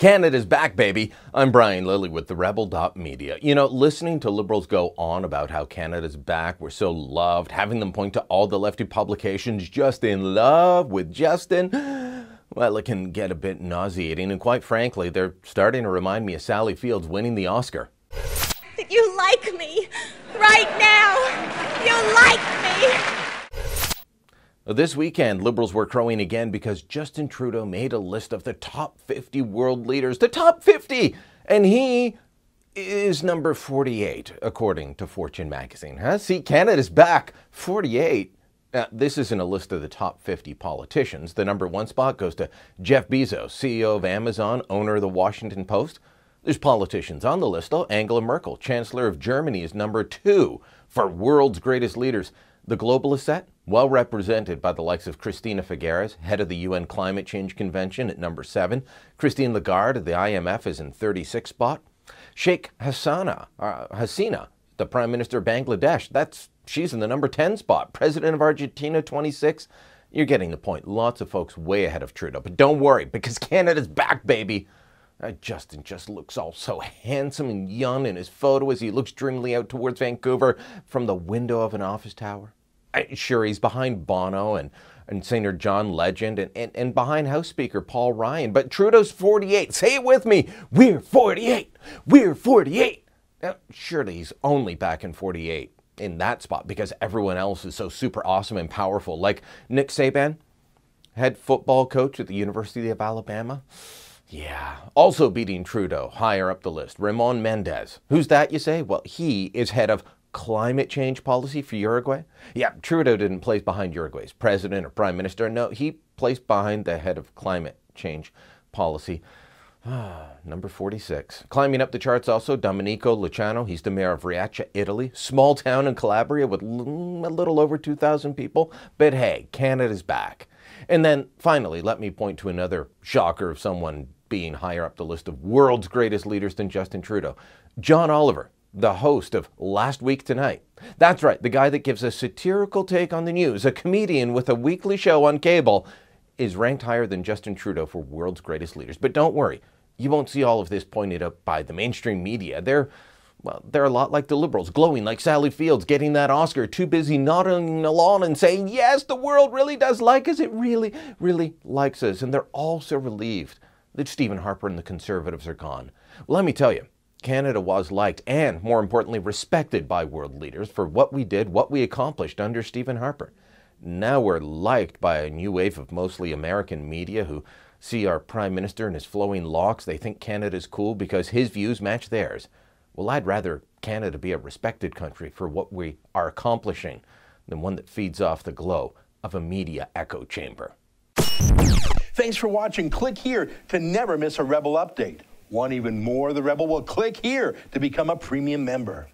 Canada's back, baby. I'm Brian Lilly with the Rebel.media. You know, listening to liberals go on about how Canada's back, we're so loved, having them point to all the lefty publications just in love with Justin, well, it can get a bit nauseating. And quite frankly, they're starting to remind me of Sally Fields winning the Oscar. That you like me right now. You like me. This weekend, liberals were crowing again because Justin Trudeau made a list of the top 50 world leaders, the top 50, and he is number 48, according to Fortune magazine. Huh? See, Canada's back 48. Uh, this isn't a list of the top 50 politicians. The number one spot goes to Jeff Bezos, CEO of Amazon, owner of the Washington Post. There's politicians on the list, though. Angela Merkel, Chancellor of Germany, is number two for world's greatest leaders. The globalist set, well represented by the likes of Christina Figueres, head of the UN Climate Change Convention at number 7. Christine Lagarde of the IMF is in 36th spot. Sheikh Hassana, uh, Hasina, the Prime Minister of Bangladesh, that's she's in the number 10 spot. President of Argentina 26. You're getting the point. Lots of folks way ahead of Trudeau, but don't worry because Canada's back, baby. Uh, Justin just looks all so handsome and young in his photo as he looks dreamily out towards Vancouver from the window of an office tower sure, he's behind Bono and and singer John Legend and, and, and behind House Speaker Paul Ryan. But Trudeau's 48. Say it with me. We're 48. We're 48. Now, surely he's only back in 48 in that spot because everyone else is so super awesome and powerful. Like Nick Saban, head football coach at the University of Alabama. Yeah. Also beating Trudeau higher up the list, Ramon Mendez. Who's that, you say? Well, he is head of climate change policy for Uruguay? Yeah, Trudeau didn't place behind Uruguay's president or prime minister. No, he placed behind the head of climate change policy. Ah, number 46. Climbing up the charts also, Domenico Luciano. He's the mayor of Riace, Italy. Small town in Calabria with mm, a little over 2,000 people. But hey, Canada's back. And then finally, let me point to another shocker of someone being higher up the list of world's greatest leaders than Justin Trudeau. John Oliver, the host of Last Week Tonight. That's right, the guy that gives a satirical take on the news, a comedian with a weekly show on cable, is ranked higher than Justin Trudeau for world's greatest leaders. But don't worry, you won't see all of this pointed up by the mainstream media. They're well, they're a lot like the liberals, glowing like Sally Fields, getting that Oscar, too busy nodding along and saying, yes, the world really does like us. It really, really likes us. And they're all so relieved that Stephen Harper and the conservatives are gone. Well, let me tell you, Canada was liked and, more importantly, respected by world leaders for what we did, what we accomplished under Stephen Harper. Now we're liked by a new wave of mostly American media who see our Prime Minister and his flowing locks. They think Canada's cool because his views match theirs. Well, I'd rather Canada be a respected country for what we are accomplishing than one that feeds off the glow of a media echo chamber. Thanks for watching. Click here to never miss a Rebel update. Want even more of the Rebel? Well, click here to become a premium member.